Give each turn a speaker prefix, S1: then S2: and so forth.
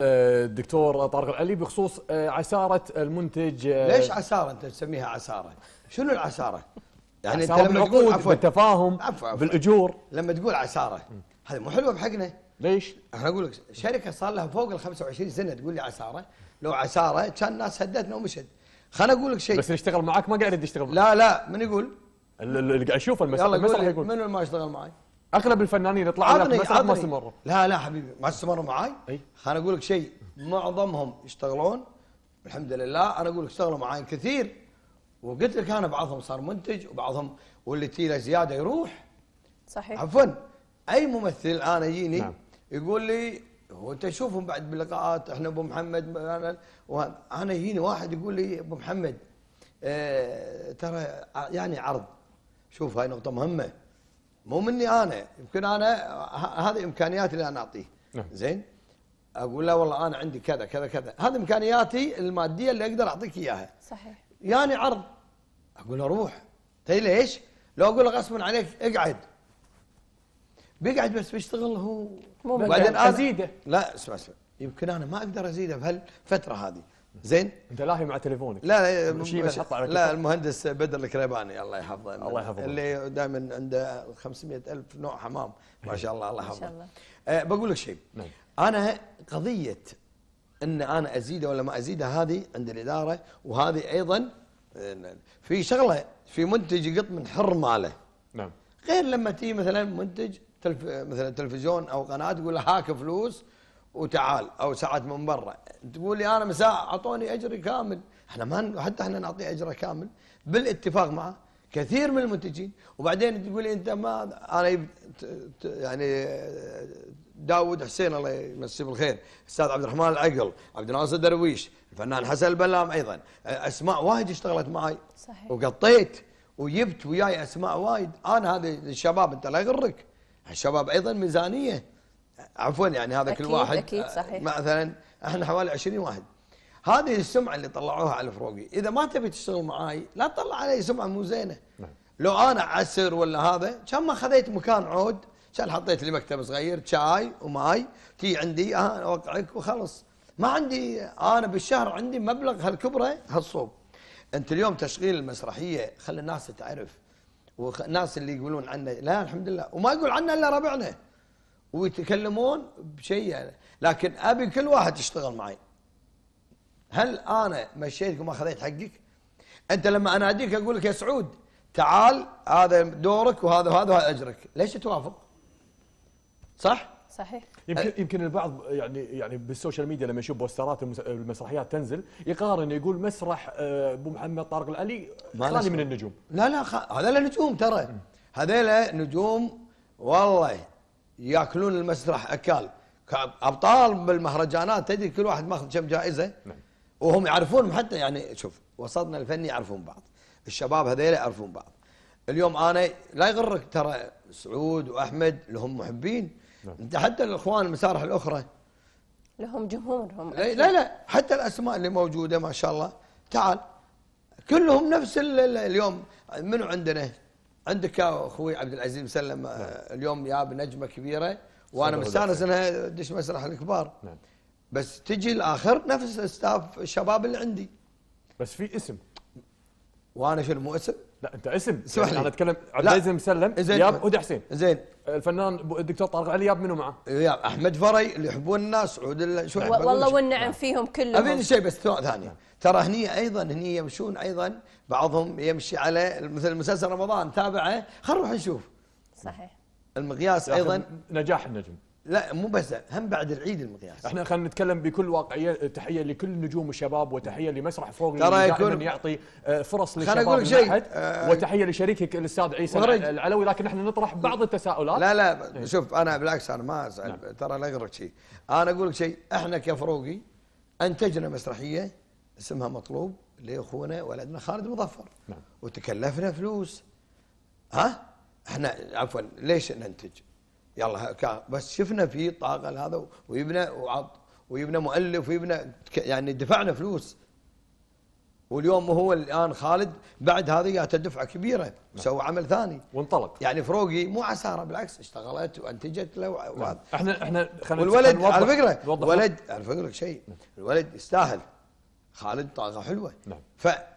S1: آه، دكتور طارق العلي بخصوص آه، عساره المنتج آه، ليش عساره انت تسميها عساره؟ شنو العساره؟
S2: يعني عسارة انت لما تقول عفوا
S1: بالتفاهم عفو عفو بالاجور لما تقول عساره هذه مو حلوه بحقنا ليش؟ انا اقول لك شركه صار لها فوق ال 25 سنه تقول لي عساره لو عساره كان الناس هدتنا ومشت خليني اقول لك شيء بس اللي اشتغل معك ما قاعد يشتغل لا لا من يقول؟ اللي قاعد يشوف المسرح يقول منو ما اشتغل معي؟ اغلب الفنانين يطلعوا لك بس ما استمروا لا لا حبيبي ما استمروا معاي انا اقول لك شيء معظمهم يشتغلون الحمد لله انا اقول لك اشتغلوا معاي كثير وقلت لك انا بعضهم صار منتج وبعضهم واللي له زياده يروح صحيح عفوا اي ممثل الان يجيني نعم. يقول لي وانت تشوفهم بعد باللقاءات احنا ابو محمد انا انا يجيني واحد يقول لي ابو محمد اه ترى يعني عرض شوف هاي نقطه مهمه مو مني انا يمكن انا هذه امكانياتي اللي انا اعطيه نعم. زين اقول له والله انا عندي كذا كذا كذا هذه امكانياتي الماديه اللي اقدر اعطيك اياها صحيح يعني عرض اقول له روح تدري ليش؟ لو اقول له غصبا عليك اقعد بيقعد بس بيشتغل هو مو بعدين ازيده لا اسمع اسمع يمكن انا ما اقدر ازيده بهالفتره هذه زين انت لاهي مع تليفونك لا مش لا المهندس بدر الكريباني الله يحفظه الله يحفظه اللي دائما عنده 500 ألف نوع حمام إيه. ما شاء الله الله يحفظه ما شاء الله أه بقول لك شيء نعم. انا قضيه ان انا ازيده ولا ما ازيده هذه عند الاداره وهذه ايضا آه، في شغله في منتج يقط من حر ماله نعم غير لما تيجي مثلا منتج تلف مثلا تلفزيون او قناه تقول له هاك فلوس وتعال او ساعات من برا تقول لي انا مساء اعطوني اجري كامل احنا ما حتى احنا نعطيه اجره كامل بالاتفاق معه كثير من المنتجين وبعدين تقول لي انت ما انا يعني داود حسين الله يمسيه بالخير استاذ عبد الرحمن العقل عبد الناصر درويش الفنان حسن البلام ايضا اسماء وايد اشتغلت معي صحيح وقطيت وجبت وياي اسماء وايد انا هذه الشباب انت لا يغرك الشباب ايضا ميزانيه عفوا يعني هذا أكيد كل واحد أكيد آه، صحيح. مثلا احنا حوالي 20 واحد هذه السمعه اللي طلعوها على الفروقي اذا ما تبي تشتغل معاي لا تطلع علي سمعه مو زينه نعم. لو انا عسر ولا هذا كان ما خذيت مكان عود كان حطيت لي مكتب صغير شاي وماي تي عندي انا آه، اوقعك وخلص ما عندي انا بالشهر عندي مبلغ هالكبره هالصوب انت اليوم تشغيل المسرحيه خلي الناس تعرف والناس اللي يقولون عنه لا الحمد لله وما يقول عنه الا ربعنا ويتكلمون بشيء يعني لكن ابي كل واحد يشتغل معي هل انا مشيتك وما خذيت حقك انت لما اناديك اقول لك يا سعود تعال هذا دورك وهذا وهذا وهذا اجرك ليش توافق صح صحيح يمكن يمكن البعض يعني يعني بالسوشيال ميديا لما يشوف بوسترات المسرحيات تنزل يقارن يقول مسرح آه، ابو محمد طارق العلي خالي من النجوم لا لا خ... هذا نجوم ترى هذيلا نجوم والله ياكلون المسرح اكال ابطال بالمهرجانات تدري كل واحد ماخذ كم جائزه نعم. وهم يعرفون حتى يعني شوف وسطنا الفني يعرفون بعض الشباب هذيلا يعرفون بعض اليوم انا لا يغرك ترى سعود واحمد لهم محبين نعم. انت حتى الاخوان المسارح الاخرى لهم جمهورهم لا, لا لا حتى الاسماء اللي موجوده ما شاء الله تعال كلهم نفس اليوم منو عندنا عندك يا اخوي عبد العزيز مسلم آه، نعم. اليوم يا نجمه كبيره وانا مستانس انها دش مسرح الكبار نعم بس تجي الاخر نفس الستاف الشباب اللي عندي بس في اسم وانا شنو مو اسم؟ لا انت اسم سمح يعني لي انا اتكلم عبد العزيز مسلم زين ياب هدى حسين زين الفنان الدكتور طارق علي ياب منو معه؟ ياب احمد فري اللي يحبون الناس عود شو والله والنعم فيهم كلهم ابي شيء بس ثانيه ترى هني ايضا هني يمشون ايضا بعضهم يمشي على مثل مسلسل رمضان تابعه خلينا نروح نشوف صحيح المقياس ايضا نجاح النجم لا مو بس هم بعد العيد المقياس احنا خلينا نتكلم بكل واقعيه تحيه لكل نجوم الشباب وتحيه لمسرح فوق ترى يكون يعطي آه، فرص للشباب من شيء أه وتحيه لشريكك الاستاذ عيسى العلوي لكن احنا نطرح بعض التساؤلات لا لا إيه. شوف انا بالعكس انا ما اسال نعم. ترى لا اغرك شيء انا اقول لك شيء احنا كفروقي انتجنا مسرحيه اسمها مطلوب لاخونا ولدنا خالد مظفر نعم. وتكلفنا فلوس ها احنا عفوا ليش ننتج؟ يلا كان بس شفنا فيه طاقه لهذا ويبنى وعط ويبنى مؤلف ويبنى يعني دفعنا فلوس واليوم هو الان خالد بعد هذه جاته دفعه كبيره وسوى نعم. عمل ثاني وانطلق يعني فروقي مو عساره بالعكس اشتغلت وانتجت له و... نعم. احنا احنا خلينا والولد على فكره الولد على فكره شيء الولد يستاهل خالد طاقه حلوه نعم